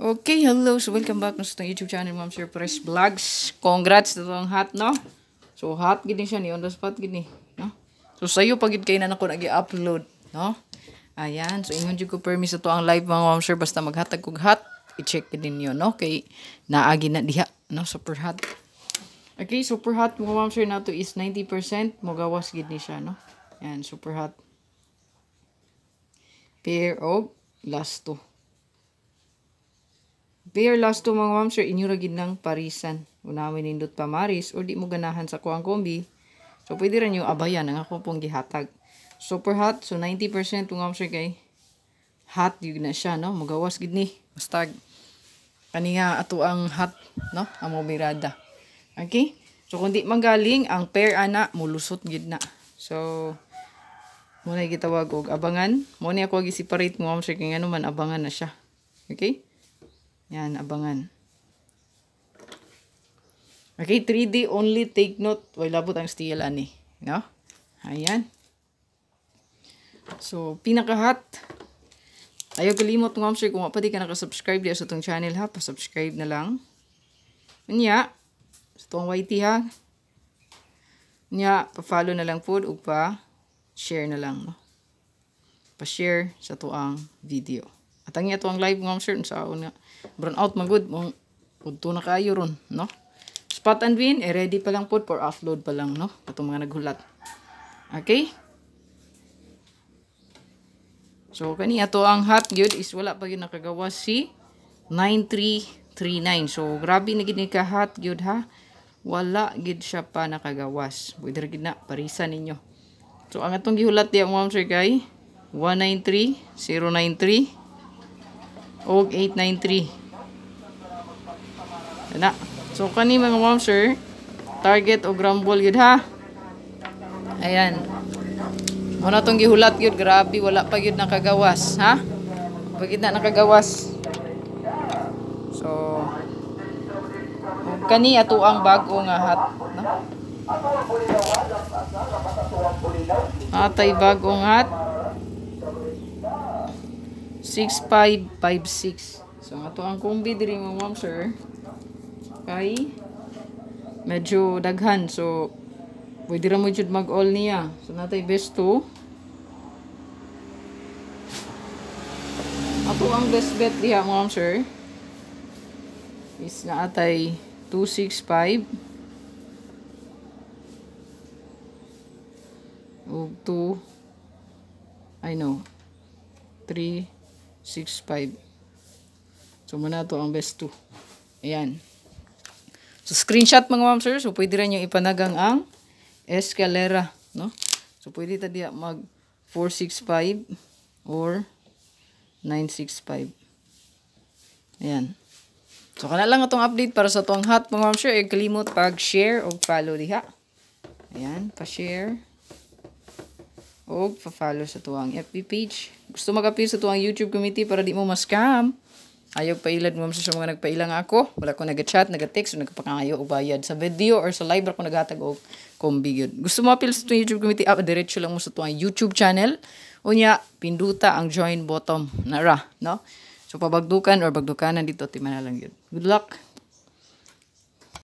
Okay, hello. So, welcome back sa YouTube channel, Ma'am Surprise Vlogs. Congrats na ang hot, no? So, hot gini siya ni on the spot gini, no? So, sayo pagid kay na nako nag-upload, no? Ayan. So, ingon jud ko permis ato ang live mga Ma'am Sir basta maghatag kog hot, i-check din niyo, no? Okay. naagi na diha, no? Super hot. Okay, super hot mga Ma'am Sir to is 90%, mogawas gid ni siya, no? Ayan, super hot. Pair og last two. Bear last to mga ma'am sir, inyuragid parisan. Unawin nindot pa maris, or di mo ganahan sa kuang kombi. So, pwede rin yung abayan, ang ako pong gihatag. Super hot, so 90% mga ma'am sir kay hot yun na siya, no? Magawas gid ni. mastag. Kani nga ato ang hot, no? Ang mobirada. Okay? So, kung di manggaling, ang pair ana, mulusot gid na. So, muna gitawag og abangan. Muna ako gi-separate mo, ma'am sir, kay ano man, abangan na siya. Okay? Yan, abangan. Okay, 3D only, take note. Wala po tayong steel, ani. No? Ayan. So, pinaka-hot. Ayaw kalimot ng hamster kung pa di ka nakasubscribe diya sa itong channel ha. Pasubscribe na lang. Nya, sa itong YT ha. Nya, pa-follow na lang po o pa-share na lang. No? Pa-share sa tuang video. At ang ato ang live nga sir sa so, una. Brown out man good mong udto na kayo ron, no? Spot and win, eh, ready pa lang po for offload pa lang, no? Ato mga naghulat. Okay? So, kani ato ang hot good is wala pa yun nakagawa si 9339. So, grabe na gini ka hot good ha. Wala gid siya pa nakagawas. Whether gid na, parisa ninyo. So, ang atong gihulat diya mga sir, kay 193, 093, og 893 na so kani mga momser target og grumble yun ha ayan muna tong gihulat yun grabe wala pa yun nakagawas ha pagit na nakagawas so kani ato ang bago nga hat no? atay bagong hat 6556. So, ato ang kombi bid mo, ma'am, sir. Kay, medyo daghan. So, pwede ra mo jud mag-all niya. So, natay best 2. Ato ang best bet diha, ma'am, sir. Is na atay 265. Og 2. I know. 3. 6.5 so manato ang best 2 ayan so screenshot mga ma'am sir so pwede rin yung ipanagang ang escalera no so pwede tadi mag 465 or 965 ayan so kana lang atong update para sa tong hot mga ma'am sir e, kalimot pag share o follow diha ayan pa share o pa-follow sa tuwang FB page. Gusto mag-appear sa tuwang YouTube committee para di mo ma-scam. Ayaw pailad mo sa mga nagpailang ako. Wala ko nag-chat, nag-text, o nagpakangayo o bayad sa video or sa live ako naghatag o kombi yun. Gusto mo appeal sa tuwang YouTube committee app, ah, diretso lang mo sa tuwang YouTube channel. Unya, pinduta ang join bottom. Nara, no? So, pabagdukan or bagdukanan dito, timan na lang yun. Good luck!